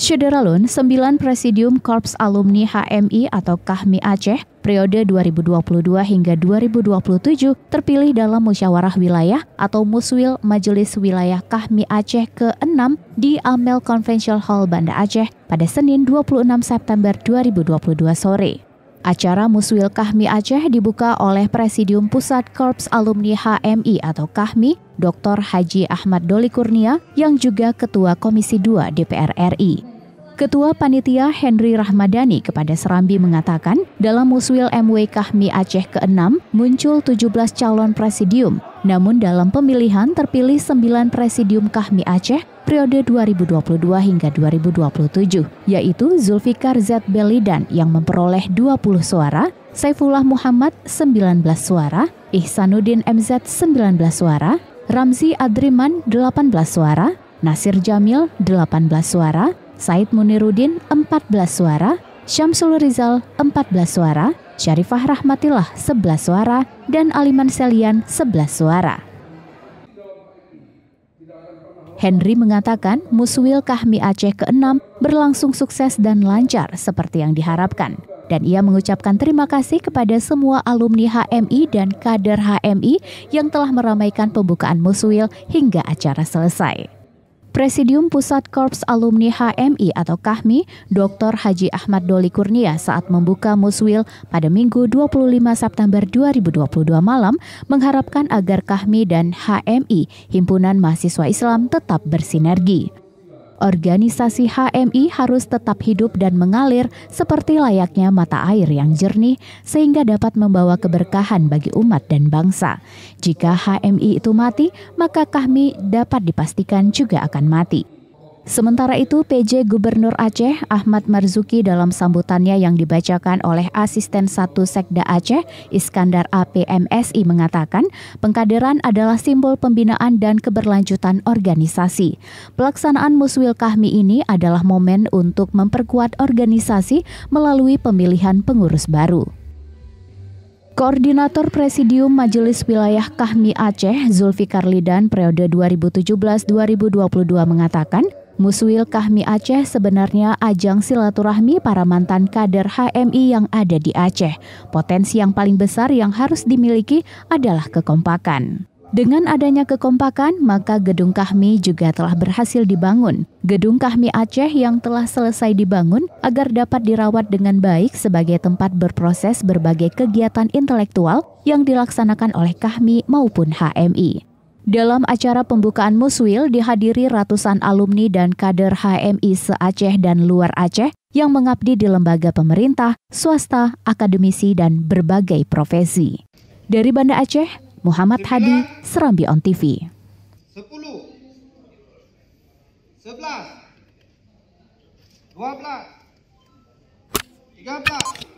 Syederalun, sembilan Presidium Korps Alumni HMI atau Kahmi Aceh periode 2022 hingga 2027 terpilih dalam musyawarah wilayah atau Muswil Majelis Wilayah Kahmi Aceh ke-6 di Amel Conventional Hall Banda Aceh pada Senin 26 September 2022 sore. Acara Muswil Kahmi Aceh dibuka oleh Presidium Pusat Korps Alumni HMI atau Kahmi, Dr. Haji Ahmad Doli Kurnia, yang juga Ketua Komisi 2 DPR RI. Ketua Panitia Henry Rahmadani kepada Serambi mengatakan, dalam Muswil MW Kahmi Aceh ke-6 muncul 17 calon presidium namun dalam pemilihan terpilih 9 Presidium Kahmi Aceh periode 2022 hingga 2027, yaitu Zulfikar Z. Belidan yang memperoleh 20 suara, Saifullah Muhammad 19 suara, Ihsanuddin MZ 19 suara, Ramzi Adriman 18 suara, Nasir Jamil 18 suara, Said Munirudin 14 suara, Syamsul Rizal 14 suara, Syarifah Rahmatilah 11 suara, dan Aliman Selian 11 suara. Henry mengatakan Muswil Kahmi Aceh ke-6 berlangsung sukses dan lancar seperti yang diharapkan. Dan ia mengucapkan terima kasih kepada semua alumni HMI dan kader HMI yang telah meramaikan pembukaan Muswil hingga acara selesai. Presidium Pusat Korps Alumni HMI atau KAHMI, Dr. Haji Ahmad Doli Kurnia saat membuka Muswil pada Minggu 25 September 2022 malam mengharapkan agar KAHMI dan HMI, Himpunan Mahasiswa Islam tetap bersinergi organisasi HMI harus tetap hidup dan mengalir seperti layaknya mata air yang jernih sehingga dapat membawa keberkahan bagi umat dan bangsa. Jika HMI itu mati, maka kami dapat dipastikan juga akan mati. Sementara itu, PJ Gubernur Aceh Ahmad Marzuki dalam sambutannya yang dibacakan oleh asisten satu Sekda Aceh Iskandar APMSI mengatakan, pengkaderan adalah simbol pembinaan dan keberlanjutan organisasi. Pelaksanaan Muswil Kahmi ini adalah momen untuk memperkuat organisasi melalui pemilihan pengurus baru. Koordinator Presidium Majelis Wilayah Kahmi Aceh, Zulfikar Lidan periode 2017-2022 mengatakan, Muswil Kahmi Aceh sebenarnya ajang silaturahmi para mantan kader HMI yang ada di Aceh. Potensi yang paling besar yang harus dimiliki adalah kekompakan. Dengan adanya kekompakan, maka Gedung Kahmi juga telah berhasil dibangun. Gedung Kahmi Aceh yang telah selesai dibangun agar dapat dirawat dengan baik sebagai tempat berproses berbagai kegiatan intelektual yang dilaksanakan oleh Kahmi maupun HMI. Dalam acara pembukaan Muswil dihadiri ratusan alumni dan kader HMI se-Aceh dan luar Aceh yang mengabdi di lembaga pemerintah, swasta, akademisi, dan berbagai profesi. Dari Banda Aceh, Muhammad Hadi, Serambi On TV. 10, 11, 12, 13,